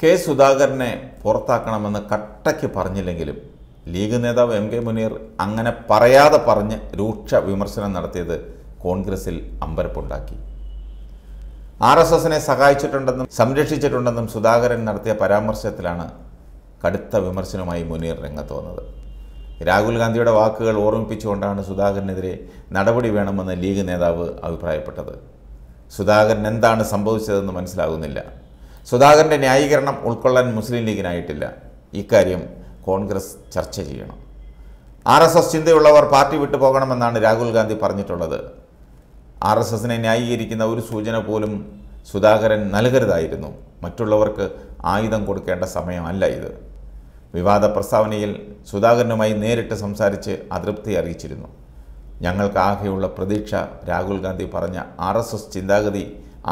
K സുധാകരനെ പുറത്താക്കണമെന്ന് കട്ടയ്ക്ക് പറഞ്ഞില്ലെങ്കിലും ലീഗ് നേതാവ് എം കെ മുനീർ അങ്ങനെ പറയാതെ പറഞ്ഞ് രൂക്ഷ വിമർശനം നടത്തിയത് കോൺഗ്രസിൽ അമ്പരപ്പുണ്ടാക്കി ആർ എസ് എസിനെ സഹായിച്ചിട്ടുണ്ടെന്നും സംരക്ഷിച്ചിട്ടുണ്ടെന്നും സുധാകരൻ നടത്തിയ പരാമർശത്തിലാണ് കടുത്ത വിമർശനവുമായി മുനീർ രംഗത്ത് വന്നത് രാഹുൽ ഗാന്ധിയുടെ വാക്കുകൾ ഓർമ്മിപ്പിച്ചുകൊണ്ടാണ് സുധാകരനെതിരെ നടപടി വേണമെന്ന് ലീഗ് നേതാവ് അഭിപ്രായപ്പെട്ടത് സുധാകരൻ എന്താണ് സംഭവിച്ചതെന്ന് മനസ്സിലാകുന്നില്ല സുധാകരൻ്റെ ന്യായീകരണം ഉൾക്കൊള്ളാൻ മുസ്ലിം ലീഗിനായിട്ടില്ല ഇക്കാര്യം കോൺഗ്രസ് ചർച്ച ചെയ്യണം ആർ എസ് എസ് ചിന്തയുള്ളവർ പാർട്ടി വിട്ടു പോകണമെന്നാണ് രാഹുൽ ഗാന്ധി പറഞ്ഞിട്ടുള്ളത് ആർ എസ് എസിനെ ന്യായീകരിക്കുന്ന ഒരു സൂചന പോലും സുധാകരൻ നൽകരുതായിരുന്നു മറ്റുള്ളവർക്ക് ആയുധം കൊടുക്കേണ്ട സമയമല്ല ഇത് വിവാദ പ്രസ്താവനയിൽ സുധാകരനുമായി നേരിട്ട് സംസാരിച്ച് അതൃപ്തി അറിയിച്ചിരുന്നു ഞങ്ങൾക്ക് ആകെയുള്ള പ്രതീക്ഷ രാഹുൽ ഗാന്ധി പറഞ്ഞ ആർ എസ് എസ് ചിന്താഗതി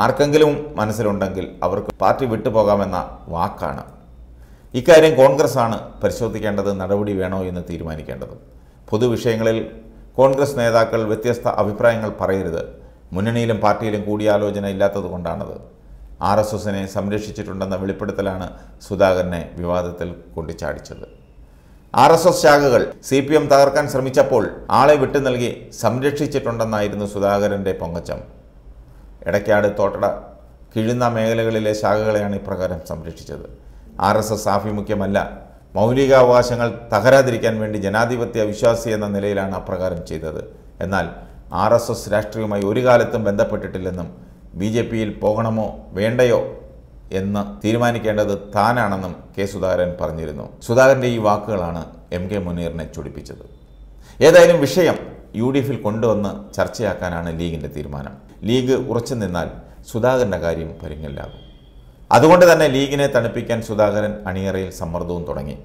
ആർക്കെങ്കിലും മനസ്സിലുണ്ടെങ്കിൽ അവർക്ക് പാർട്ടി വിട്ടുപോകാമെന്ന വാക്കാണ് ഇക്കാര്യം കോൺഗ്രസ്സാണ് പരിശോധിക്കേണ്ടത് നടപടി വേണോ എന്ന് തീരുമാനിക്കേണ്ടത് പൊതുവിഷയങ്ങളിൽ കോൺഗ്രസ് നേതാക്കൾ വ്യത്യസ്ത അഭിപ്രായങ്ങൾ പറയരുത് മുന്നണിയിലും പാർട്ടിയിലും കൂടിയാലോചന ഇല്ലാത്തത് കൊണ്ടാണത് ആർ എസ് എസിനെ സംരക്ഷിച്ചിട്ടുണ്ടെന്ന വെളിപ്പെടുത്തലാണ് സുധാകരനെ വിവാദത്തിൽ കൊണ്ടിച്ചാടിച്ചത് ആർ എസ് എസ് ശാഖകൾ സി പി എം തകർക്കാൻ ശ്രമിച്ചപ്പോൾ ആളെ വിട്ടു നൽകി സംരക്ഷിച്ചിട്ടുണ്ടെന്നായിരുന്നു സുധാകരൻ്റെ പൊങ്ങച്ചം എടക്കാട് തോട്ടട കിഴുന്ന മേഖലകളിലെ ശാഖകളെയാണ് ഇപ്രകാരം സംരക്ഷിച്ചത് ആർ എസ് എസ് ആഭിമുഖ്യമല്ല മൗലികാവകാശങ്ങൾ തകരാതിരിക്കാൻ വേണ്ടി ജനാധിപത്യ വിശ്വാസി എന്ന നിലയിലാണ് അപ്രകാരം ചെയ്തത് എന്നാൽ ആർ എസ് എസ് രാഷ്ട്രീയവുമായി ഒരു കാലത്തും ബന്ധപ്പെട്ടിട്ടില്ലെന്നും ബി ജെ പിയിൽ പോകണമോ വേണ്ടയോ എന്ന് തീരുമാനിക്കേണ്ടത് താനാണെന്നും കെ സുധാകരൻ പറഞ്ഞിരുന്നു സുധാകരൻ്റെ ഈ വാക്കുകളാണ് എം കെ മുനീറിനെ ചൊടിപ്പിച്ചത് ഏതായാലും വിഷയം യു ഡി എഫിൽ കൊണ്ടുവന്ന് ചർച്ചയാക്കാനാണ് ലീഗിൻ്റെ തീരുമാനം ലീഗ് ഉറച്ചു നിന്നാൽ സുധാകരൻ്റെ കാര്യം പരിങ്ങലാകും അതുകൊണ്ട് തന്നെ ലീഗിനെ തണുപ്പിക്കാൻ സുധാകരൻ അണിയറയിൽ സമ്മർദ്ദവും തുടങ്ങി